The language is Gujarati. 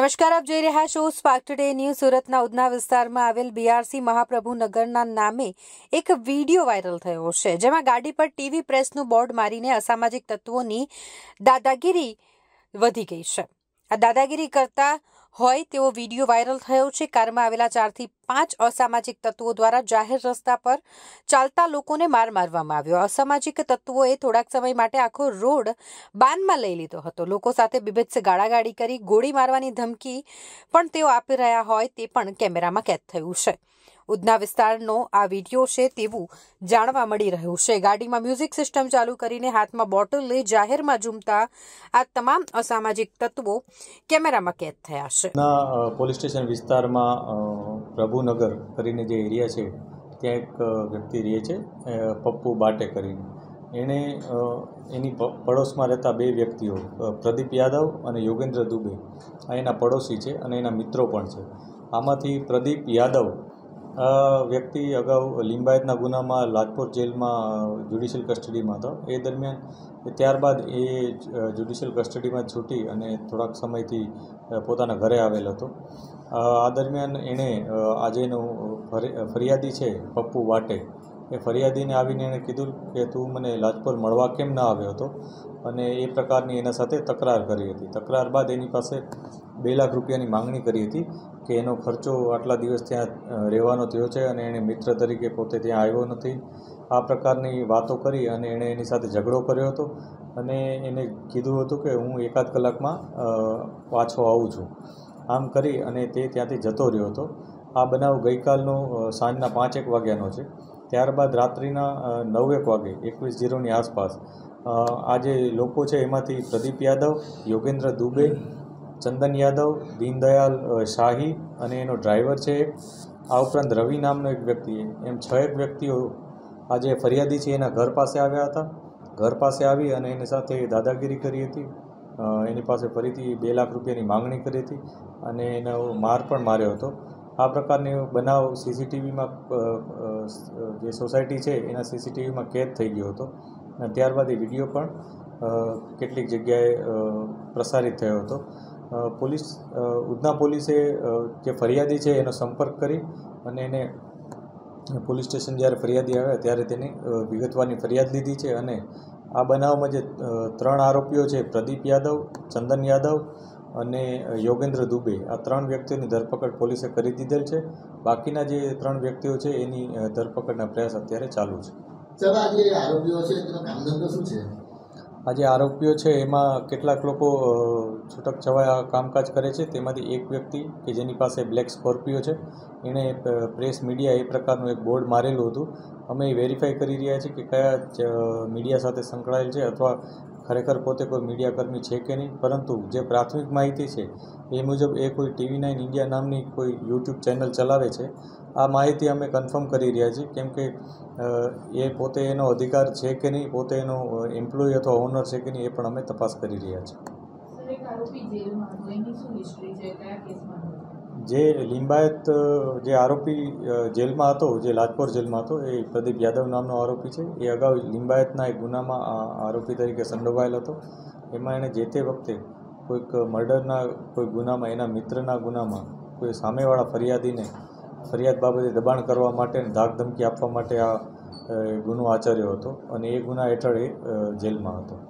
નમસ્કાર આપ જોઈ રહ્યા છો સ્પાર્ક ટુડે ન્યૂઝ સુરતના ઉધના વિસ્તારમાં આવેલ બીઆરસી મહાપ્રભુ નગરના નામે એક વિડીયો વાયરલ થયો છે જેમાં ગાડી પર ટીવી પ્રેસનું બોર્ડ મારીને અસામાજિક તત્વોની દાદાગીરી વધી ગઈ છે આ દાદાગીરી કરતા હોય તેવો વિડીયો વાયરલ થયો છે કારમાં આવેલા ચારથી પાંચ અસામાજિક તત્વો દ્વારા જાહેર રસ્તા પર ચાલતા લોકોને માર મારવામાં આવ્યો અસામાજિક તત્વોએ થોડાક સમય માટે આખો રોડ બાનમાં લઈ લીધો હતો લોકો સાથે બીભત્સ ગાળાગાળી કરી ગોળી મારવાની ધમકી પણ તેઓ આપી રહ્યા હોય તે પણ કેમેરામાં કેદ થયું છે ઉધના વિસ્તારનો આ વિડીયો છે તેવું જાણવા મળી રહ્યું છે ગાડીમાં મ્યુઝિક સિસ્ટમ ચાલુ કરીને હાથમાં બોટલ લઈ જાહેરમાં ઝૂમતા આ તમામ અસામાજિક તત્વો કેમેરામાં કેદ થયા છે પોલીસ સ્ટેશન વિસ્તારમાં પ્રભુનગર કરીને જે એરિયા છે ત્યાં એક વ્યક્તિ રહે છે પપ્પુ બાટે કરીને એણે એની પડોશમાં રહેતા બે વ્યક્તિઓ પ્રદીપ યાદવ અને યોગેન્દ્ર દુબે આ એના પડોશી છે અને એના મિત્રો પણ છે આમાંથી પ્રદીપ યાદવ આ વ્યક્તિ અગાઉ લિંબાયતના ગુનામાં લાજપોર જેલમાં જ્યુડિશિયલ કસ્ટડીમાં હતો એ દરમિયાન ત્યારબાદ એ જ્યુડિશિયલ કસ્ટડીમાં છૂટી અને થોડાક સમયથી પોતાના ઘરે આવેલ હતો આ દરમિયાન એણે આજેનો ફરિયાદી છે પપ્પુ વાટે એ ફરિયાદીને આવીને એણે કીધું કે તું મને લાજપોર મળવા કેમ ના આવ્યો હતો અને એ પ્રકારની એના સાથે તકરાર કરી હતી તકરાર બાદ એની પાસે બે લાખ રૂપિયાની માંગણી કરી હતી કે એનો ખર્ચો આટલા દિવસ ત્યાં રહેવાનો થયો છે અને એણે મિત્ર તરીકે પોતે ત્યાં આવ્યો નથી આ પ્રકારની વાતો કરી અને એણે એની સાથે ઝઘડો કર્યો હતો અને એને કીધું હતું કે હું એકાદ કલાકમાં પાછો આવું છું આમ કરી અને તે ત્યાંથી જતો રહ્યો હતો આ બનાવ ગઈકાલનો સાંજના પાંચેક વાગ્યાનો છે ત્યારબાદ રાત્રિના નવ એક વાગે એકવીસ જીરોની આસપાસ આ જે લોકો છે એમાંથી પ્રદીપ યાદવ યોગેન્દ્ર દુબે ચંદન યાદવ દીનદયાલ શાહી અને એનો ડ્રાઈવર છે એક આ ઉપરાંત રવિ નામનો એક વ્યક્તિ એમ છ એક વ્યક્તિઓ આજે ફરિયાદી છે એના ઘર પાસે આવ્યા હતા ઘર પાસે આવી અને એની સાથે દાદાગીરી કરી હતી એની પાસે ફરીથી બે લાખ રૂપિયાની માંગણી કરી હતી અને એનો માર પણ માર્યો હતો આ પ્રકારની બનાવ સીસીટીવીમાં જે સોસાયટી છે એના સીસીટીવીમાં કેદ થઈ ગયો હતો અને ત્યારબાદ એ વિડીયો પણ કેટલીક જગ્યાએ પ્રસારિત થયો હતો પોલીસ ઉધના પોલીસે જે ફરિયાદી છે એનો સંપર્ક કરી અને એને પોલીસ સ્ટેશન જ્યારે ફરિયાદી આવ્યા ત્યારે તેની વિગતવારની ફરિયાદ લીધી છે અને આ બનાવમાં જે ત્રણ આરોપીઓ છે પ્રદીપ યાદવ ચંદન યાદવ અને યોગેન્દ્ર દુબે આ ત્રણ વ્યક્તિઓની ધરપકડ પોલીસે કરી દીધેલ છે બાકીના જે ત્રણ વ્યક્તિઓ છે એની ધરપકડના પ્રયાસ અત્યારે ચાલુ છે આજે આરોપીઓ છે શું છે આજે આરોપીઓ છે એમાં કેટલાક લોકો છૂટક છવાયા કામકાજ કરે છે તેમાંથી એક વ્યક્તિ કે જેની પાસે બ્લેક સ્કોર્પિયો છે એણે પ્રેસ મીડિયા એ પ્રકારનું એક બોર્ડ મારેલું હતું અમે એ વેરીફાઈ કરી રહ્યા છીએ કે કયા મીડિયા સાથે સંકળાયેલ છે અથવા ખરેખર પોતે કોઈ મીડિયાકર્મી છે કે નહીં પરંતુ જે પ્રાથમિક માહિતી છે એ મુજબ એ કોઈ ટીવી નાઇન ઇન્ડિયા નામની કોઈ યુટ્યુબ ચેનલ ચલાવે છે આ માહિતી અમે કન્ફર્મ કરી રહ્યા છીએ કેમ કે એ પોતે એનો અધિકાર છે કે નહીં પોતે એનો એમ્પ્લોય અથવા ઓનર છે કે નહીં એ પણ અમે તપાસ કરી રહ્યા છીએ જે લિંબાયત જે આરોપી જેલમાં હતો જે લાજપોર જેલમાં હતો એ પ્રદીપ યાદવ નામનો આરોપી છે એ અગાઉ લિંબાયતના એક ગુનામાં આરોપી તરીકે સંડોવાયેલ હતો એમાં એણે જે તે વખતે કોઈક મર્ડરના કોઈ ગુનામાં એના મિત્રના ગુનામાં કોઈ સામેવાળા ફરિયાદીને ફરિયાદ બાબતે દબાણ કરવા માટે અને ધાકધમકી આપવા માટે આ ગુનો આચર્યો હતો અને એ ગુના હેઠળ એ જેલમાં હતો